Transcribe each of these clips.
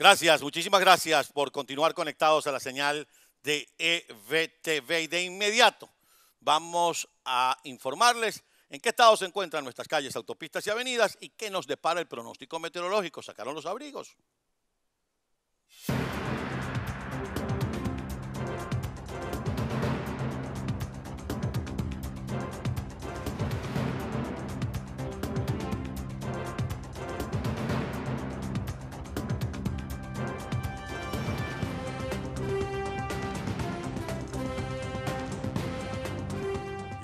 Gracias, muchísimas gracias por continuar conectados a la señal de EVTV. Y de inmediato vamos a informarles en qué estado se encuentran nuestras calles, autopistas y avenidas y qué nos depara el pronóstico meteorológico. Sacaron los abrigos.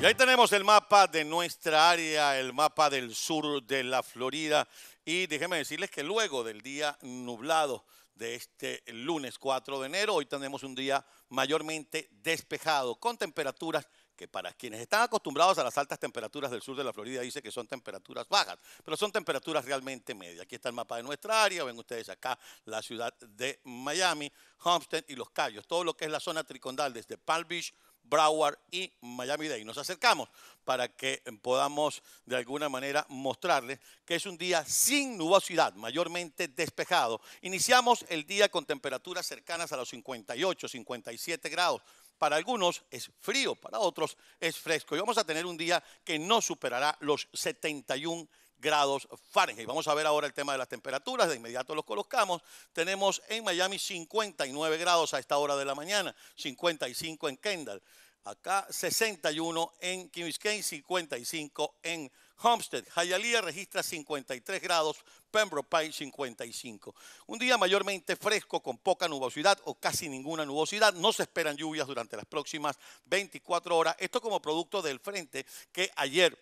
ahí tenemos el mapa de nuestra área, el mapa del sur de la Florida. Y déjenme decirles que luego del día nublado de este lunes 4 de enero, hoy tenemos un día mayormente despejado, con temperaturas que para quienes están acostumbrados a las altas temperaturas del sur de la Florida dice que son temperaturas bajas, pero son temperaturas realmente medias. Aquí está el mapa de nuestra área, ven ustedes acá la ciudad de Miami, Homestead y Los Cayos, todo lo que es la zona tricondal desde Palm Beach, Broward y Miami-Dade. Nos acercamos para que podamos de alguna manera mostrarles que es un día sin nubosidad, mayormente despejado. Iniciamos el día con temperaturas cercanas a los 58, 57 grados. Para algunos es frío, para otros es fresco. Y vamos a tener un día que no superará los 71 grados grados Fahrenheit. Vamos a ver ahora el tema de las temperaturas, de inmediato los colocamos. Tenemos en Miami 59 grados a esta hora de la mañana, 55 en Kendall, acá 61 en Kings 55 en Homestead. Hialeah registra 53 grados, Pembroke Pines 55. Un día mayormente fresco con poca nubosidad o casi ninguna nubosidad. No se esperan lluvias durante las próximas 24 horas. Esto como producto del frente que ayer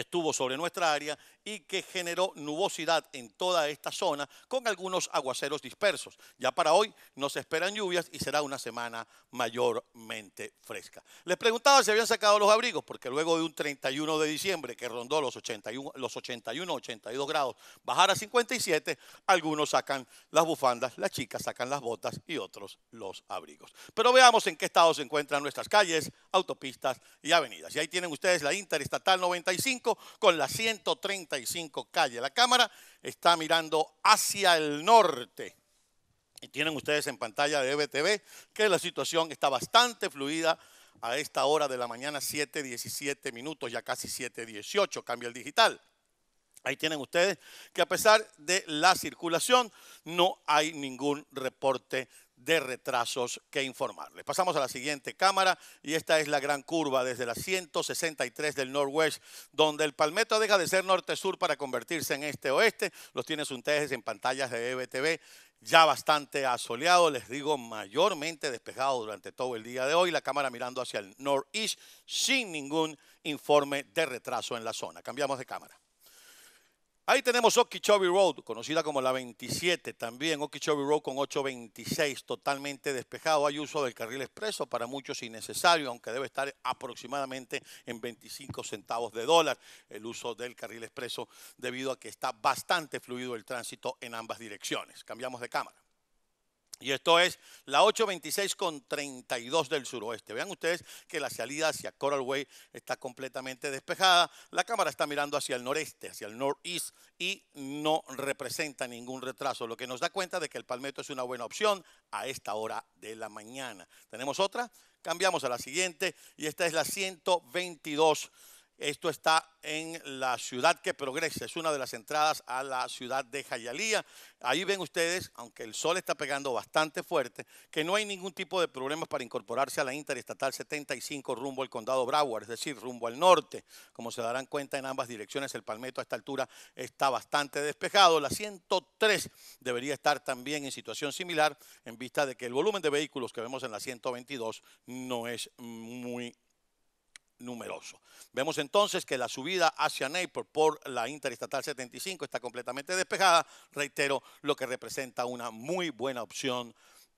estuvo sobre nuestra área y que generó nubosidad en toda esta zona con algunos aguaceros dispersos. Ya para hoy nos esperan lluvias y será una semana mayormente fresca. Les preguntaba si habían sacado los abrigos, porque luego de un 31 de diciembre que rondó los 81, los 81 82 grados, bajar a 57, algunos sacan las bufandas, las chicas sacan las botas y otros los abrigos. Pero veamos en qué estado se encuentran nuestras calles autopistas y avenidas. Y ahí tienen ustedes la Interestatal 95 con la 135 calle. La cámara está mirando hacia el norte. Y tienen ustedes en pantalla de EBTV que la situación está bastante fluida a esta hora de la mañana, 7.17 minutos, ya casi 7.18, cambia el digital. Ahí tienen ustedes que a pesar de la circulación no hay ningún reporte de retrasos que informarles. Pasamos a la siguiente cámara y esta es la gran curva desde la 163 del Northwest, donde el Palmetto deja de ser norte-sur para convertirse en este-oeste. Los tienen ustedes en pantallas de EBTV ya bastante asoleado, les digo, mayormente despejado durante todo el día de hoy, la cámara mirando hacia el northeast sin ningún informe de retraso en la zona. Cambiamos de cámara. Ahí tenemos Okeechobee Road, conocida como la 27, también Okeechobee Road con 826, totalmente despejado. Hay uso del carril expreso para muchos innecesario, aunque debe estar aproximadamente en 25 centavos de dólar el uso del carril expreso, debido a que está bastante fluido el tránsito en ambas direcciones. Cambiamos de cámara. Y esto es la 826 con 32 del suroeste. Vean ustedes que la salida hacia Coral Way está completamente despejada. La cámara está mirando hacia el noreste, hacia el northeast y no representa ningún retraso, lo que nos da cuenta de que el palmetto es una buena opción a esta hora de la mañana. ¿Tenemos otra? Cambiamos a la siguiente y esta es la 122 esto está en la ciudad que progresa, es una de las entradas a la ciudad de Jayalía. Ahí ven ustedes, aunque el sol está pegando bastante fuerte, que no hay ningún tipo de problemas para incorporarse a la Interestatal 75 rumbo al condado Broward, es decir, rumbo al norte. Como se darán cuenta en ambas direcciones, el palmeto a esta altura está bastante despejado. La 103 debería estar también en situación similar en vista de que el volumen de vehículos que vemos en la 122 no es muy numeroso. Vemos entonces que la subida hacia Naples por la Interestatal 75 está completamente despejada, reitero, lo que representa una muy buena opción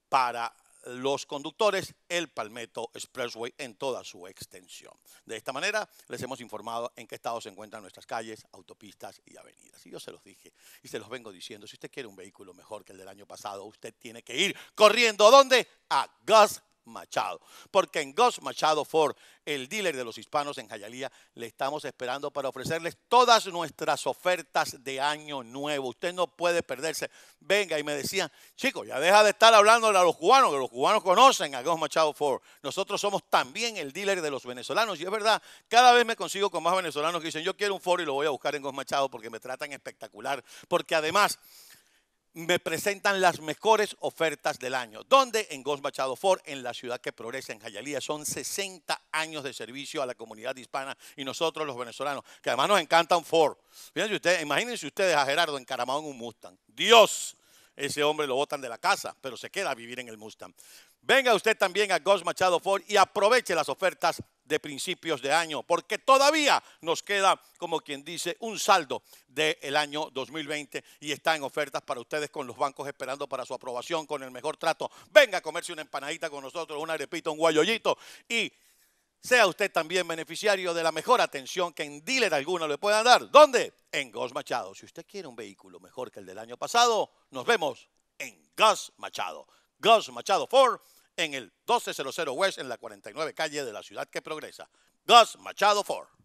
para los conductores el Palmetto Expressway en toda su extensión. De esta manera les hemos informado en qué estado se encuentran nuestras calles, autopistas y avenidas. Y yo se los dije y se los vengo diciendo, si usted quiere un vehículo mejor que el del año pasado, usted tiene que ir corriendo. ¿Dónde? A Gas Machado. Porque en Ghost Machado Ford, el dealer de los hispanos en Jayalía, le estamos esperando para ofrecerles todas nuestras ofertas de año nuevo. Usted no puede perderse. Venga, y me decían, chicos, ya deja de estar hablando a los cubanos, que los cubanos conocen a Ghost Machado Ford. Nosotros somos también el dealer de los venezolanos. Y es verdad, cada vez me consigo con más venezolanos que dicen, yo quiero un Ford y lo voy a buscar en Ghost Machado porque me tratan espectacular. Porque además me presentan las mejores ofertas del año. ¿Dónde? En Ghost Machado Ford, en la ciudad que progresa, en Jayalía. Son 60 años de servicio a la comunidad hispana y nosotros los venezolanos, que además nos encantan Ford. Fíjense ustedes, imagínense ustedes a Gerardo encaramado en un Mustang. Dios, ese hombre lo botan de la casa, pero se queda a vivir en el Mustang. Venga usted también a Ghost Machado Ford y aproveche las ofertas de principios de año, porque todavía nos queda, como quien dice, un saldo del el año 2020 y está en ofertas para ustedes con los bancos esperando para su aprobación con el mejor trato. Venga a comerse una empanadita con nosotros, una arepito, un guayollito y sea usted también beneficiario de la mejor atención que en dealer alguna le puedan dar. ¿Dónde? En Gas Machado. Si usted quiere un vehículo mejor que el del año pasado, nos vemos en Gas Machado. Gas Machado Ford en el 1200 West, en la 49 calle de la ciudad que progresa. Gus Machado Ford.